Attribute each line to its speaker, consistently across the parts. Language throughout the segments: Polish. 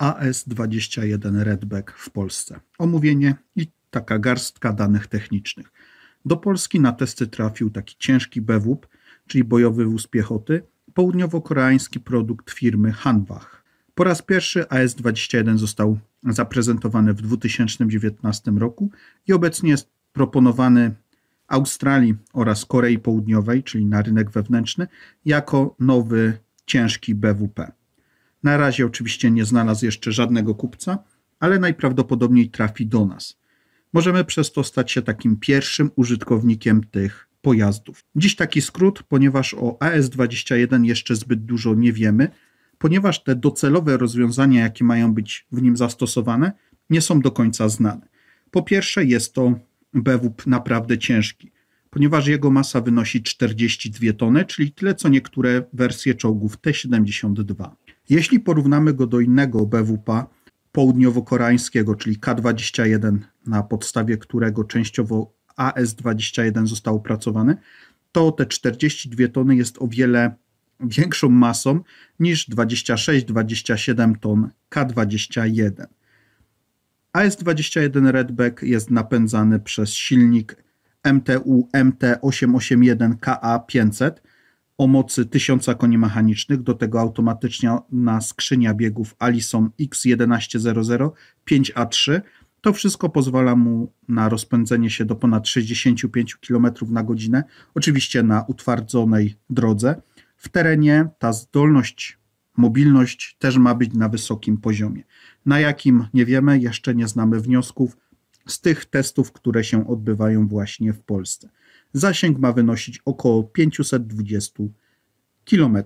Speaker 1: AS21 Redback w Polsce. Omówienie i taka garstka danych technicznych. Do Polski na testy trafił taki ciężki BWP, czyli bojowy wóz piechoty, południowo-koreański produkt firmy Hanwach. Po raz pierwszy AS-21 został zaprezentowany w 2019 roku i obecnie jest proponowany Australii oraz Korei Południowej, czyli na rynek wewnętrzny, jako nowy ciężki BWP. Na razie oczywiście nie znalazł jeszcze żadnego kupca, ale najprawdopodobniej trafi do nas. Możemy przez to stać się takim pierwszym użytkownikiem tych pojazdów. Dziś taki skrót, ponieważ o AS21 jeszcze zbyt dużo nie wiemy, ponieważ te docelowe rozwiązania, jakie mają być w nim zastosowane, nie są do końca znane. Po pierwsze, jest to BWP naprawdę ciężki, ponieważ jego masa wynosi 42 tony, czyli tyle co niektóre wersje czołgów T-72. Jeśli porównamy go do innego BWP południowo-koreańskiego, czyli K21, na podstawie którego częściowo AS-21 został opracowany, to te 42 tony jest o wiele większą masą niż 26-27 ton K21. AS-21 Redback jest napędzany przez silnik MTU MT881KA500, o mocy 1000 koni mechanicznych, do tego automatycznie na skrzynia biegów Allison X1100 5A3. To wszystko pozwala mu na rozpędzenie się do ponad 65 km na godzinę, oczywiście na utwardzonej drodze. W terenie ta zdolność, mobilność też ma być na wysokim poziomie. Na jakim nie wiemy, jeszcze nie znamy wniosków z tych testów, które się odbywają właśnie w Polsce. Zasięg ma wynosić około 520 km.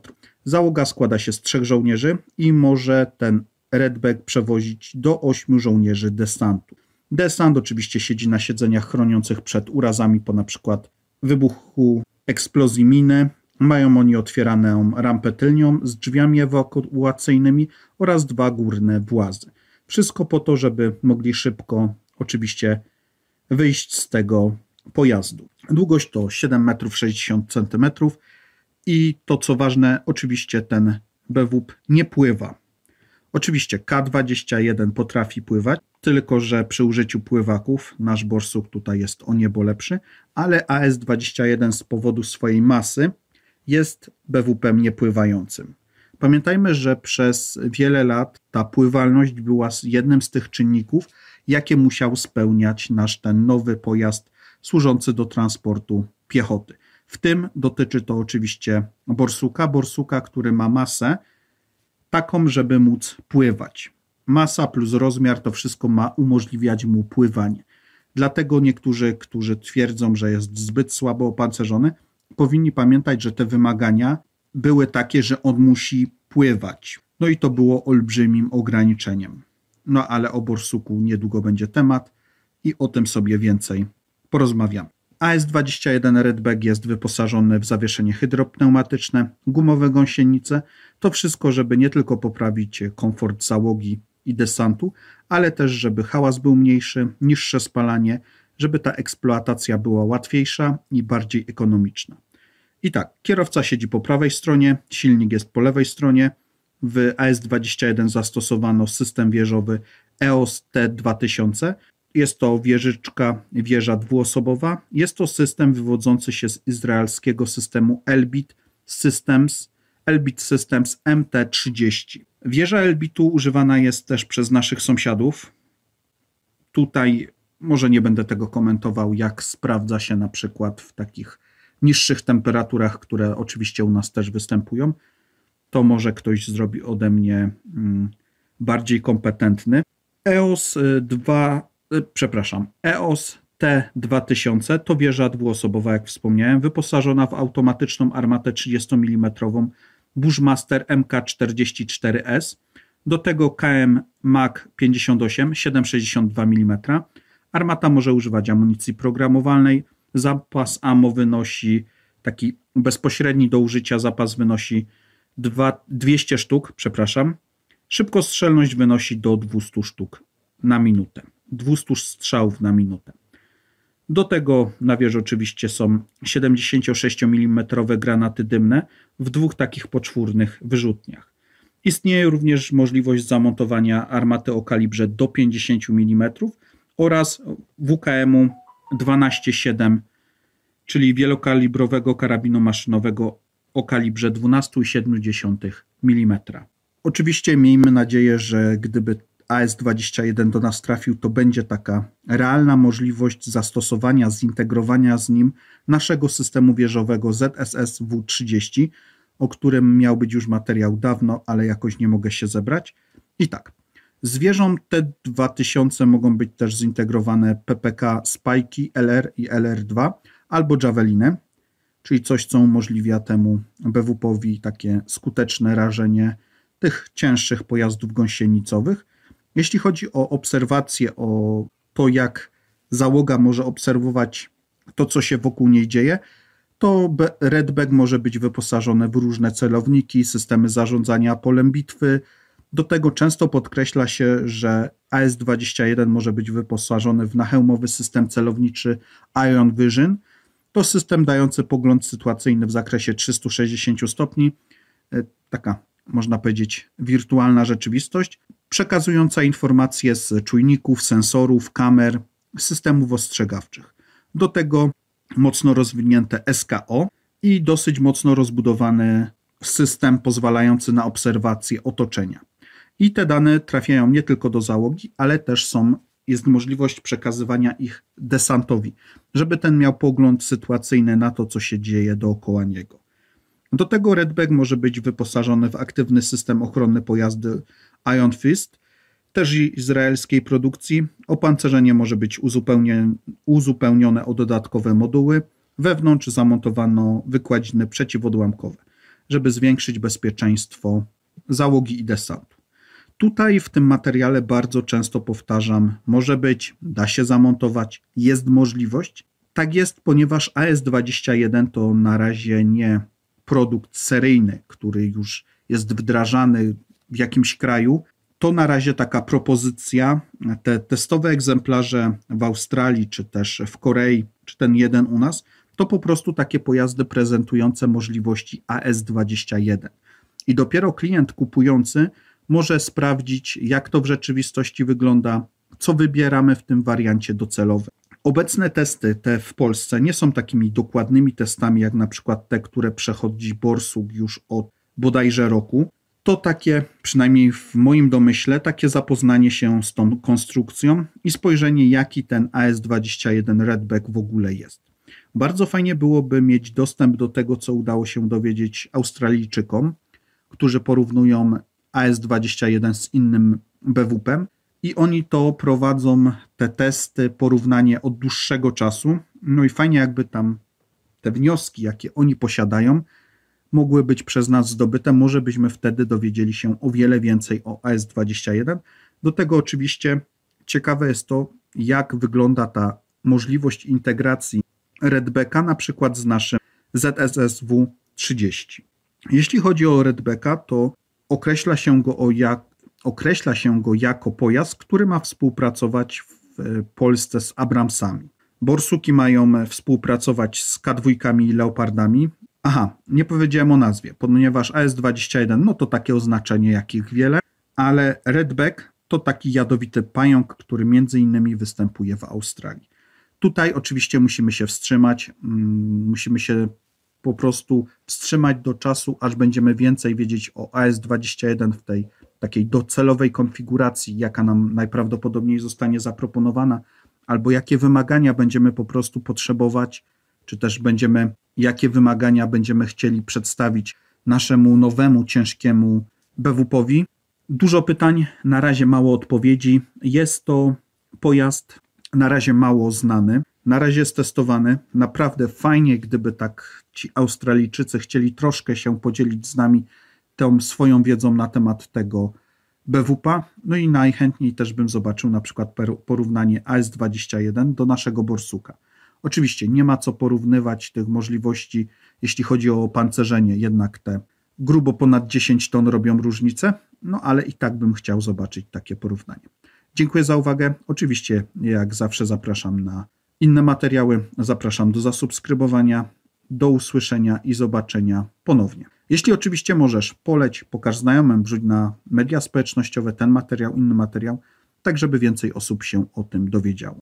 Speaker 1: Załoga składa się z trzech żołnierzy i może ten Redback przewozić do ośmiu żołnierzy desantu. Desant oczywiście siedzi na siedzeniach chroniących przed urazami po na przykład wybuchu eksplozji miny. Mają oni otwieraną rampę tylnią z drzwiami ewakuacyjnymi oraz dwa górne włazy. Wszystko po to, żeby mogli szybko oczywiście wyjść z tego pojazdu. Długość to 7,60 metrów i to co ważne, oczywiście ten BWP nie pływa. Oczywiście K21 potrafi pływać, tylko że przy użyciu pływaków nasz borsuk tutaj jest o niebo lepszy, ale AS21 z powodu swojej masy jest BWP-em niepływającym. Pamiętajmy, że przez wiele lat ta pływalność była jednym z tych czynników, jakie musiał spełniać nasz ten nowy pojazd służący do transportu piechoty. W tym dotyczy to oczywiście borsuka, borsuka, który ma masę taką, żeby móc pływać. Masa plus rozmiar to wszystko ma umożliwiać mu pływanie. Dlatego niektórzy, którzy twierdzą, że jest zbyt słabo opancerzony, powinni pamiętać, że te wymagania były takie, że on musi pływać. No i to było olbrzymim ograniczeniem. No ale o borsuku niedługo będzie temat i o tym sobie więcej porozmawiamy. AS-21 Redback jest wyposażony w zawieszenie hydropneumatyczne, gumowe gąsienice. To wszystko, żeby nie tylko poprawić komfort załogi i desantu, ale też, żeby hałas był mniejszy, niższe spalanie, żeby ta eksploatacja była łatwiejsza i bardziej ekonomiczna. I tak, kierowca siedzi po prawej stronie, silnik jest po lewej stronie. W AS-21 zastosowano system wieżowy EOS T2000, jest to wieżyczka, wieża dwuosobowa. Jest to system wywodzący się z izraelskiego systemu Elbit Systems, Elbit Systems MT30. Wieża Elbitu używana jest też przez naszych sąsiadów. Tutaj może nie będę tego komentował, jak sprawdza się na przykład w takich niższych temperaturach, które oczywiście u nas też występują. To może ktoś zrobi ode mnie mm, bardziej kompetentny. EOS 2 E, przepraszam, EOS T2000 to wieża dwuosobowa, jak wspomniałem, wyposażona w automatyczną armatę 30 mm Bushmaster MK44S, do tego KM MAC 58 7,62 mm. Armata może używać amunicji programowalnej, zapas AMO wynosi, taki bezpośredni do użycia zapas wynosi 200 sztuk, przepraszam. Szybkostrzelność wynosi do 200 sztuk na minutę. 200 strzałów na minutę. Do tego na wieży oczywiście są 76 mm granaty dymne w dwóch takich poczwórnych wyrzutniach. Istnieje również możliwość zamontowania armaty o kalibrze do 50 mm oraz WKM-u 12,7, czyli wielokalibrowego karabinu maszynowego o kalibrze 12,7 mm. Oczywiście miejmy nadzieję, że gdyby AS21 do nas trafił, to będzie taka realna możliwość zastosowania, zintegrowania z nim naszego systemu wieżowego ZSS W30, o którym miał być już materiał dawno, ale jakoś nie mogę się zebrać. I tak, z wieżą T2000 mogą być też zintegrowane PPK Spajki LR i LR2 albo Javeliny, czyli coś, co umożliwia temu BWP-owi takie skuteczne rażenie tych cięższych pojazdów gąsienicowych, jeśli chodzi o obserwacje, o to, jak załoga może obserwować to, co się wokół niej dzieje, to Redback może być wyposażone w różne celowniki, systemy zarządzania polem bitwy. Do tego często podkreśla się, że AS-21 może być wyposażony w nahełmowy system celowniczy Iron Vision. To system dający pogląd sytuacyjny w zakresie 360 stopni, e, taka można powiedzieć wirtualna rzeczywistość, przekazująca informacje z czujników, sensorów, kamer, systemów ostrzegawczych. Do tego mocno rozwinięte SKO i dosyć mocno rozbudowany system pozwalający na obserwację otoczenia. I te dane trafiają nie tylko do załogi, ale też są, jest możliwość przekazywania ich desantowi, żeby ten miał pogląd sytuacyjny na to, co się dzieje dookoła niego. Do tego Redback może być wyposażony w aktywny system ochrony pojazdy Iron Fist, też izraelskiej produkcji. Opancerzenie może być uzupełnione o dodatkowe moduły. Wewnątrz zamontowano wykładziny przeciwodłamkowe, żeby zwiększyć bezpieczeństwo załogi i desantu. Tutaj w tym materiale bardzo często powtarzam: może być, da się zamontować, jest możliwość. Tak jest, ponieważ AS21 to na razie nie produkt seryjny, który już jest wdrażany w jakimś kraju. To na razie taka propozycja. Te testowe egzemplarze w Australii, czy też w Korei, czy ten jeden u nas, to po prostu takie pojazdy prezentujące możliwości AS21. I dopiero klient kupujący może sprawdzić, jak to w rzeczywistości wygląda, co wybieramy w tym wariancie docelowym. Obecne testy te w Polsce nie są takimi dokładnymi testami, jak na przykład te, które przechodzi Borsuk już od bodajże roku to takie, przynajmniej w moim domyśle, takie zapoznanie się z tą konstrukcją i spojrzenie, jaki ten AS21 Redback w ogóle jest. Bardzo fajnie byłoby mieć dostęp do tego, co udało się dowiedzieć Australijczykom, którzy porównują AS21 z innym BWP-em i oni to prowadzą, te testy, porównanie od dłuższego czasu. No i fajnie, jakby tam te wnioski, jakie oni posiadają, mogły być przez nas zdobyte, może byśmy wtedy dowiedzieli się o wiele więcej o AS21. Do tego oczywiście ciekawe jest to, jak wygląda ta możliwość integracji Redbacka na przykład z naszym ZSSW 30. Jeśli chodzi o Redbacka, to określa się go, o jak, określa się go jako pojazd, który ma współpracować w Polsce z Abramsami. Borsuki mają współpracować z K2 i Leopardami, Aha, nie powiedziałem o nazwie, ponieważ AS21 no to takie oznaczenie, jakich wiele, ale redback to taki jadowity pająk, który między innymi występuje w Australii. Tutaj oczywiście musimy się wstrzymać, mm, musimy się po prostu wstrzymać do czasu, aż będziemy więcej wiedzieć o AS21 w tej takiej docelowej konfiguracji, jaka nam najprawdopodobniej zostanie zaproponowana, albo jakie wymagania będziemy po prostu potrzebować, czy też będziemy jakie wymagania będziemy chcieli przedstawić naszemu nowemu, ciężkiemu BWP-owi. Dużo pytań, na razie mało odpowiedzi. Jest to pojazd na razie mało znany, na razie jest testowany. Naprawdę fajnie, gdyby tak ci Australijczycy chcieli troszkę się podzielić z nami tą swoją wiedzą na temat tego BWP. No i najchętniej też bym zobaczył na przykład porównanie AS21 do naszego Borsuka. Oczywiście nie ma co porównywać tych możliwości, jeśli chodzi o opancerzenie, jednak te grubo ponad 10 ton robią różnicę, no ale i tak bym chciał zobaczyć takie porównanie. Dziękuję za uwagę. Oczywiście, jak zawsze, zapraszam na inne materiały. Zapraszam do zasubskrybowania. Do usłyszenia i zobaczenia ponownie. Jeśli oczywiście możesz, poleć, pokaż znajomym, wrzuć na media społecznościowe ten materiał, inny materiał, tak żeby więcej osób się o tym dowiedziało.